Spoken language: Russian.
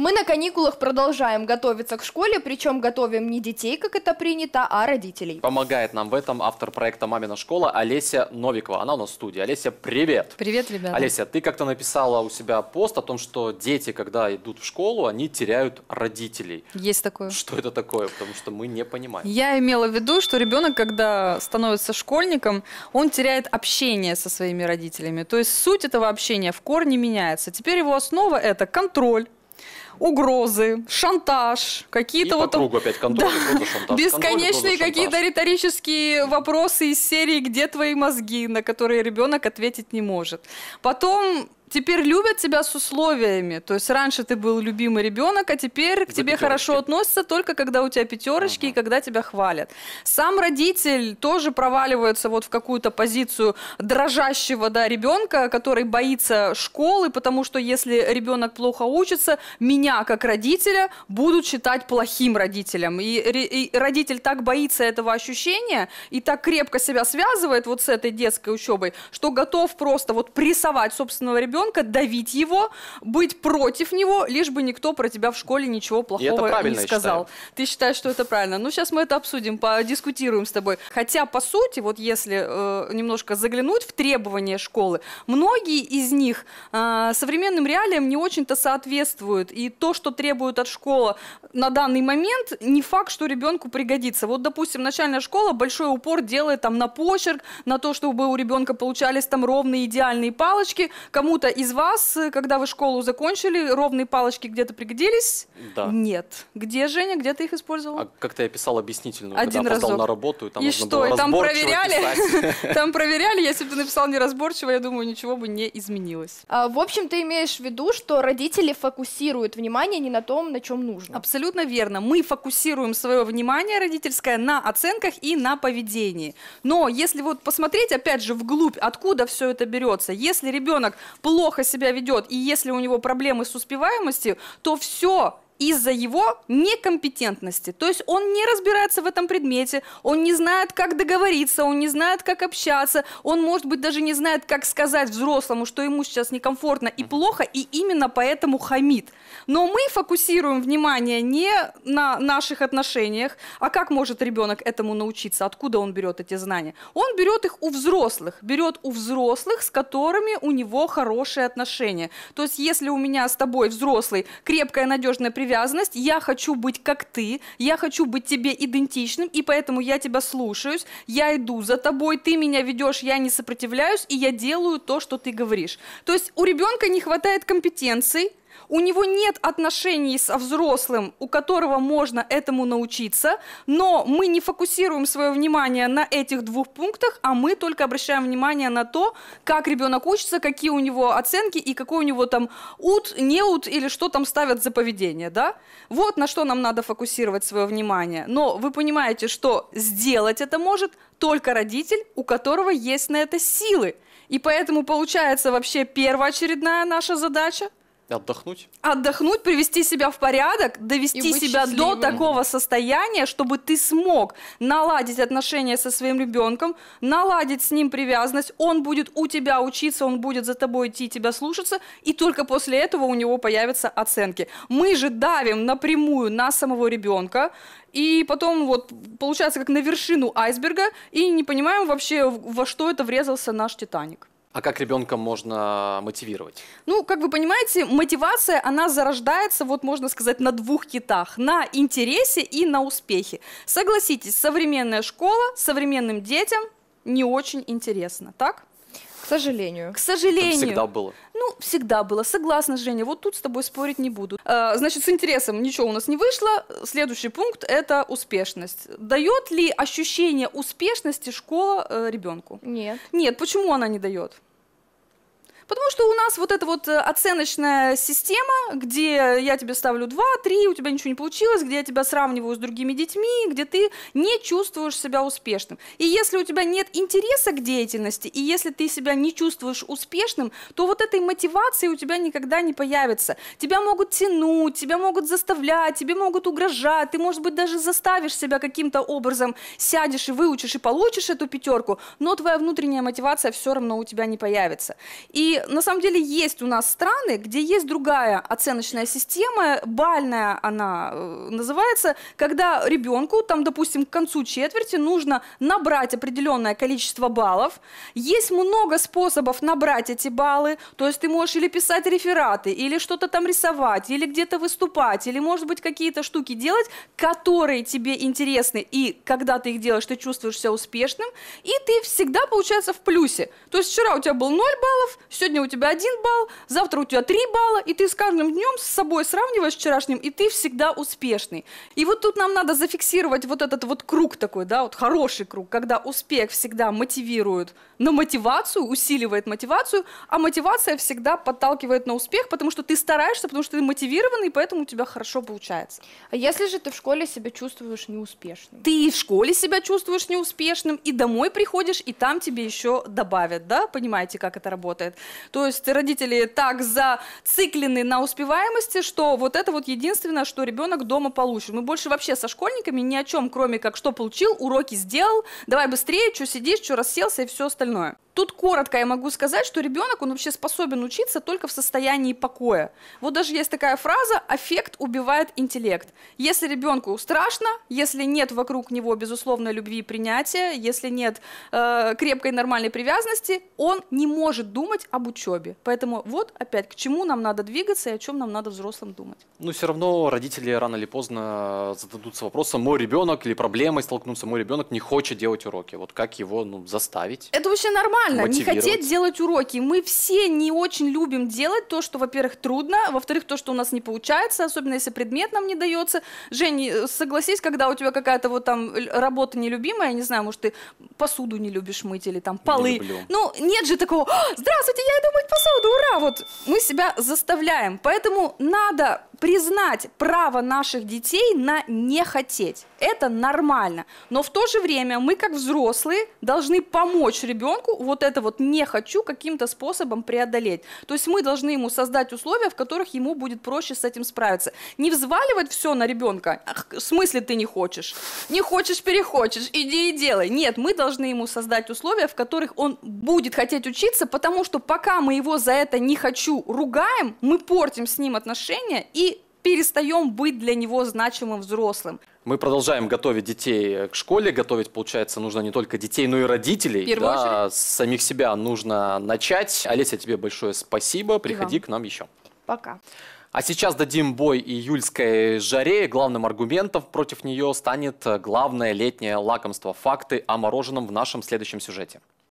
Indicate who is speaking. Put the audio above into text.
Speaker 1: Мы на каникулах продолжаем готовиться к школе, причем готовим не детей, как это принято, а родителей.
Speaker 2: Помогает нам в этом автор проекта «Мамина школа» Олеся Новикова. Она у нас в студии. Олеся, привет!
Speaker 1: Привет, ребята! Олеся,
Speaker 2: ты как-то написала у себя пост о том, что дети, когда идут в школу, они теряют родителей.
Speaker 1: Есть такое. Что
Speaker 2: это такое? Потому что мы не понимаем. Я
Speaker 1: имела в виду, что ребенок, когда становится школьником, он теряет общение со своими родителями. То есть суть этого общения в корне меняется. Теперь его основа – это контроль угрозы, шантаж, какие-то вот... По кругу опять контроль, да. угроза, шантаж, Бесконечные какие-то риторические вопросы из серии «Где твои мозги?», на которые ребенок ответить не может. Потом теперь любят тебя с условиями. То есть раньше ты был любимый ребенок, а теперь к За тебе пятерочки. хорошо относятся только когда у тебя пятерочки угу. и когда тебя хвалят. Сам родитель тоже проваливается вот в какую-то позицию дрожащего да, ребенка, который боится школы, потому что если ребенок плохо учится, меня как родителя будут считать плохим родителем. И, и родитель так боится этого ощущения и так крепко себя связывает вот с этой детской учебой, что готов просто вот прессовать собственного ребенка ребенка, давить его, быть против него, лишь бы никто про тебя в школе ничего плохого не сказал. Считаю. Ты считаешь, что это правильно? Ну, сейчас мы это обсудим, подискутируем с тобой. Хотя, по сути, вот если э, немножко заглянуть в требования школы, многие из них э, современным реалиям не очень-то соответствуют. И то, что требуют от школы на данный момент, не факт, что ребенку пригодится. Вот, допустим, начальная школа большой упор делает там на почерк, на то, чтобы у ребенка получались там ровные идеальные палочки, кому-то кто-то из вас, э, когда вы школу закончили, ровные палочки где-то пригодились? Да. Нет. Где, Женя, где ты их использовал? А
Speaker 2: как-то я писал объяснительную, Один когда разок. на работу, и там и нужно что? было и там проверяли?
Speaker 1: Там проверяли, если бы ты написал неразборчиво, я думаю, ничего бы не изменилось. А, в общем, ты имеешь в виду, что родители фокусируют внимание не на том, на чем нужно. Абсолютно верно. Мы фокусируем свое внимание родительское на оценках и на поведении. Но если вот посмотреть, опять же, вглубь, откуда все это берется, если ребенок получил плохо себя ведет, и если у него проблемы с успеваемостью, то все, из-за его некомпетентности. То есть он не разбирается в этом предмете, он не знает, как договориться, он не знает, как общаться, он, может быть, даже не знает, как сказать взрослому, что ему сейчас некомфортно и плохо, и именно поэтому хамит. Но мы фокусируем внимание не на наших отношениях, а как может ребенок этому научиться, откуда он берет эти знания. Он берет их у взрослых, берет у взрослых, с которыми у него хорошие отношения. То есть если у меня с тобой взрослый, крепкая, надежная привязанность, привязанность, я хочу быть как ты, я хочу быть тебе идентичным, и поэтому я тебя слушаюсь, я иду за тобой, ты меня ведешь, я не сопротивляюсь, и я делаю то, что ты говоришь. То есть у ребенка не хватает компетенций, у него нет отношений со взрослым, у которого можно этому научиться, но мы не фокусируем свое внимание на этих двух пунктах, а мы только обращаем внимание на то, как ребенок учится, какие у него оценки и какой у него там ут, неут или что там ставят за поведение, да? Вот на что нам надо фокусировать свое внимание. Но вы понимаете, что сделать это может только родитель, у которого есть на это силы. И поэтому получается вообще первоочередная наша задача Отдохнуть. Отдохнуть, привести себя в порядок, довести себя счастливым. до такого состояния, чтобы ты смог наладить отношения со своим ребенком, наладить с ним привязанность, он будет у тебя учиться, он будет за тобой идти, тебя слушаться, и только после этого у него появятся оценки. Мы же давим напрямую на самого ребенка, и потом вот получается как на вершину айсберга, и не понимаем вообще, во что это врезался наш Титаник.
Speaker 2: А как ребенка можно мотивировать?
Speaker 1: Ну, как вы понимаете, мотивация, она зарождается, вот можно сказать, на двух китах. На интересе и на успехе. Согласитесь, современная школа современным детям не очень интересна, так? К сожалению. К сожалению. Это всегда было. Ну, всегда было. Согласна, Женя, вот тут с тобой спорить не буду. А, значит, с интересом ничего у нас не вышло. Следующий пункт – это успешность. Дает ли ощущение успешности школа э, ребенку? Нет. Нет, почему она не дает? Потому что у нас вот эта вот э, оценочная система, где я тебе ставлю 2, 3, у тебя ничего не получилось, где я тебя сравниваю с другими детьми, где ты не чувствуешь себя успешным. И если у тебя нет интереса к деятельности, и если ты себя не чувствуешь успешным, то вот этой мотивации у тебя никогда не появится. Тебя могут тянуть, тебя могут заставлять, тебе могут угрожать, ты, может быть, даже заставишь себя каким-то образом, сядешь и выучишь, и получишь эту пятерку, но твоя внутренняя мотивация все равно у тебя не появится. И на самом деле есть у нас страны, где есть другая оценочная система, бальная она э, называется, когда ребенку, там, допустим, к концу четверти нужно набрать определенное количество баллов. Есть много способов набрать эти баллы, то есть ты можешь или писать рефераты, или что-то там рисовать, или где-то выступать, или, может быть, какие-то штуки делать, которые тебе интересны, и когда ты их делаешь, ты чувствуешь себя успешным, и ты всегда, получается, в плюсе. То есть вчера у тебя был 0 баллов, все сегодня у тебя один балл, завтра у тебя три балла, и ты с каждым днем с собой сравниваешь вчерашним, и ты всегда успешный. И вот тут нам надо зафиксировать вот этот вот круг такой, да, вот хороший круг, когда успех всегда мотивирует на мотивацию, усиливает мотивацию, а мотивация всегда подталкивает на успех, потому что ты стараешься, потому что ты мотивированный, и поэтому у тебя хорошо получается. А если же ты в школе себя чувствуешь неуспешным? Ты в школе себя чувствуешь неуспешным, и домой приходишь, и там тебе еще добавят, да, понимаете, как это работает. То есть родители так зациклены на успеваемости, что вот это вот единственное, что ребенок дома получит. Мы больше вообще со школьниками ни о чем, кроме как что получил, уроки сделал, давай быстрее, что сидишь, что расселся и все остальное. Тут коротко я могу сказать, что ребенок, он вообще способен учиться только в состоянии покоя. Вот даже есть такая фраза «аффект убивает интеллект». Если ребенку страшно, если нет вокруг него безусловной любви и принятия, если нет э, крепкой нормальной привязанности, он не может думать об учебе. Поэтому вот опять к чему нам надо двигаться и о чем нам надо взрослым думать.
Speaker 2: Ну все равно родители рано или поздно зададутся вопросом «мой ребенок» или проблемой столкнутся «мой ребенок не хочет делать уроки». Вот как его ну, заставить?
Speaker 1: Это вообще нормально нормально не хотеть делать уроки. Мы все не очень любим делать то, что, во-первых, трудно, во-вторых, то, что у нас не получается, особенно если предмет нам не дается. Жень, э, согласись, когда у тебя какая-то вот там работа нелюбимая, я не знаю, может, ты посуду не любишь мыть или там полы. Не люблю. ну, нет же такого, здравствуйте, я иду мыть посуду, ура! Вот мы себя заставляем. Поэтому надо признать право наших детей на не хотеть. Это нормально. Но в то же время мы, как взрослые, должны помочь ребенку вот это вот «не хочу» каким-то способом преодолеть. То есть мы должны ему создать условия, в которых ему будет проще с этим справиться. Не взваливать все на ребенка. В смысле ты не хочешь? Не хочешь – перехочешь. Иди и делай. Нет, мы должны ему создать условия, в которых он будет хотеть учиться, потому что пока мы его за это «не хочу» ругаем, мы портим с ним отношения и перестаем быть для него значимым взрослым.
Speaker 2: Мы продолжаем готовить детей к школе. Готовить, получается, нужно не только детей, но и родителей. Первую да, очередь. самих себя нужно начать. Олеся, тебе большое спасибо. Приходи к нам еще. Пока. А сейчас дадим бой июльской жаре. Главным аргументом против нее станет главное летнее лакомство. Факты о мороженом в нашем следующем сюжете.